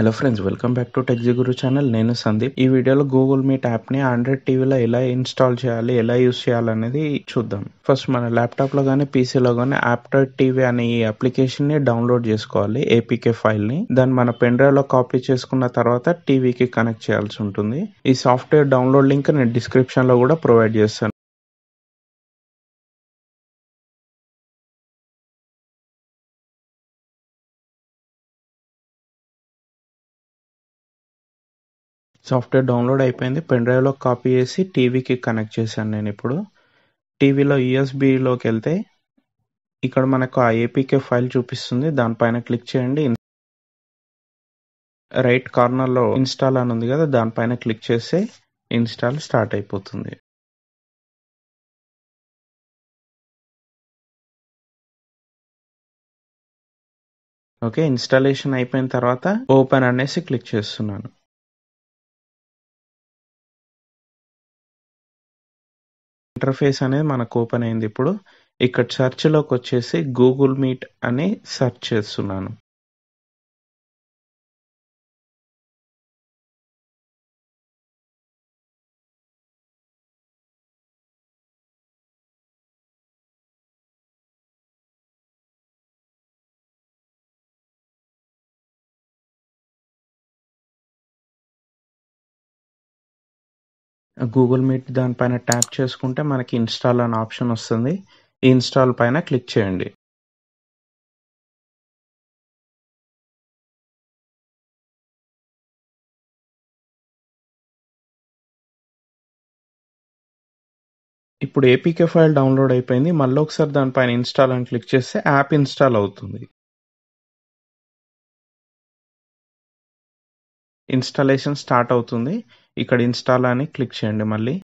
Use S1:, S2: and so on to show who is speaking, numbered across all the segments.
S1: hello friends welcome back to tech Guru channel నేను సందీప్ ఈ వీడియోలో గూగుల్ మీట్ యాప్ని ఆండ్రాయిడ్ టీవీలో ఎలా ఇన్స్టాల్ చేయాలి ఎలా యూస్ చేయాలనేది చూద్దాం ఫస్ట్ మన ల్యాప్టాప్లో కానీ పీసీలో కానీ ఆప్టాయిడ్ టీవీ అనే ఈ అప్లికేషన్ని డౌన్లోడ్ చేసుకోవాలి ఏపీకే ఫైల్ని దాన్ని మన పెన్ డ్రైవ్లో కాపీ చేసుకున్న తర్వాత టీవీకి కనెక్ట్ చేయాల్సి ఉంటుంది ఈ సాఫ్ట్వేర్ డౌన్లోడ్ లింక్ నేను
S2: డిస్క్రిప్షన్లో కూడా ప్రొవైడ్ చేస్తాను సాఫ్ట్వేర్ డౌన్లోడ్ అయిపోయింది పెన్ డ్రైవ్లో కాపీ చేసి
S1: టీవీకి కనెక్ట్ చేశాను నేను ఇప్పుడు టీవీలో యుఎస్బిలోకి వెళ్తే ఇక్కడ మనకు ఆ ఏపీకే ఫైల్ చూపిస్తుంది దానిపైన క్లిక్ చేయండి
S3: రైట్ కార్నర్లో ఇన్స్టాల్ అని ఉంది కదా దానిపైన క్లిక్ చేస్తే ఇన్స్టాల్ స్టార్ట్ అయిపోతుంది
S2: ఓకే ఇన్స్టాలేషన్ అయిపోయిన తర్వాత ఓపెన్
S3: అనేసి క్లిక్ చేస్తున్నాను ఇంటర్ఫేస్ అనేది మనకు ఓపెన్ అయింది ఇప్పుడు ఇక్కడ సెర్చ్లోకి
S1: వచ్చేసి
S2: గూగుల్ మీట్ అని సెర్చ్ చేస్తున్నాను
S3: గూగుల్ మీట్ దానిపైన ట్యాప్ చేసుకుంటే మనకి ఇన్స్టాల్ అనే ఆప్షన్ వస్తుంది ఈ ఇన్స్టాల్ పైన క్లిక్ చేయండి ఇప్పుడు ఏపీకే ఫైల్ డౌన్లోడ్ అయిపోయింది మళ్ళీ ఒకసారి దానిపైన ఇన్స్టాల్ అని క్లిక్ చేస్తే యాప్ ఇన్స్టాల్ అవుతుంది ఇన్స్టాలేషన్ స్టార్ట్ అవుతుంది ఇక్కడ ఇన్స్టాల్ అని క్లిక్ చేయండి మళ్ళీ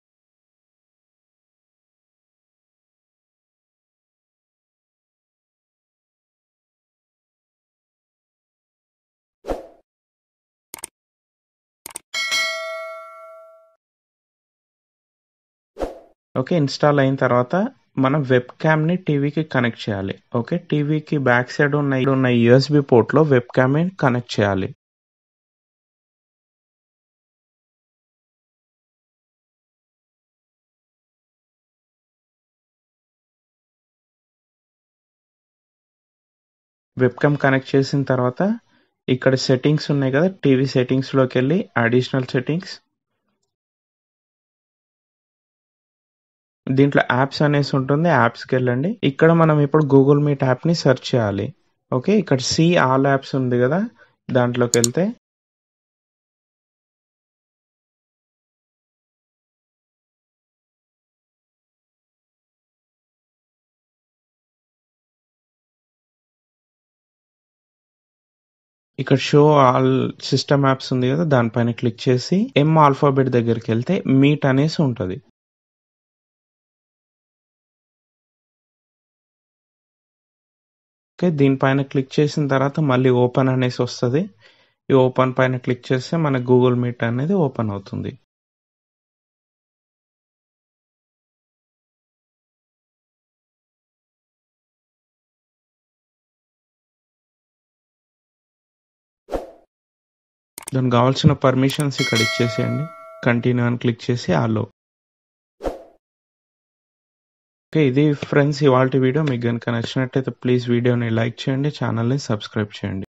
S3: ఓకే ఇన్స్టాల్ అయిన తర్వాత మనం వెబ్ క్యామ్ని టీవీకి కనెక్ట్ చేయాలి ఓకే టీవీకి బ్యాక్ సైడ్ ఉన్న ఉన్న యూఎస్బి పోర్ట్లో వెబ్ క్యామ్ని కనెక్ట్ చేయాలి
S2: వెబ్కమ్ కనెక్ట్ చేసిన తర్వాత ఇక్కడ సెట్టింగ్స్ ఉన్నాయి
S1: కదా టీవీ సెట్టింగ్స్లోకి వెళ్ళి అడిషనల్ సెట్టింగ్స్ దీంట్లో యాప్స్ అనేసి ఉంటుంది యాప్స్కి వెళ్ళండి ఇక్కడ మనం ఇప్పుడు గూగుల్
S3: మీట్ యాప్ని సెర్చ్ చేయాలి ఓకే ఇక్కడ సి ఆల్ యాప్స్ ఉంది కదా దాంట్లోకి వెళ్తే
S2: ఇక్కడ షో ఆల్
S3: సిస్టమ్ యాప్స్ ఉంది కదా దానిపైన క్లిక్ చేసి ఎం ఆల్ఫాబెట్ దగ్గరికి వెళ్తే మీట్ అనేసి ఉంటుంది
S2: ఓకే దీనిపైన క్లిక్ చేసిన తర్వాత మళ్ళీ ఓపెన్ అనేసి వస్తుంది ఈ ఓపెన్ పైన క్లిక్ చేస్తే మన గూగుల్ మీట్ అనేది ఓపెన్ అవుతుంది దానికి కావాల్సిన పర్మిషన్స్ ఇక్కడ ఇచ్చేసేయండి కంటిన్యూ అని క్లిక్ చేసి ఆలో
S3: ఓకే ఇది ఫ్రెండ్స్ ఇవాళ వీడియో మీకు కనుక నచ్చినట్టయితే ప్లీజ్ వీడియోని లైక్ చేయండి ఛానల్ని సబ్స్క్రైబ్ చేయండి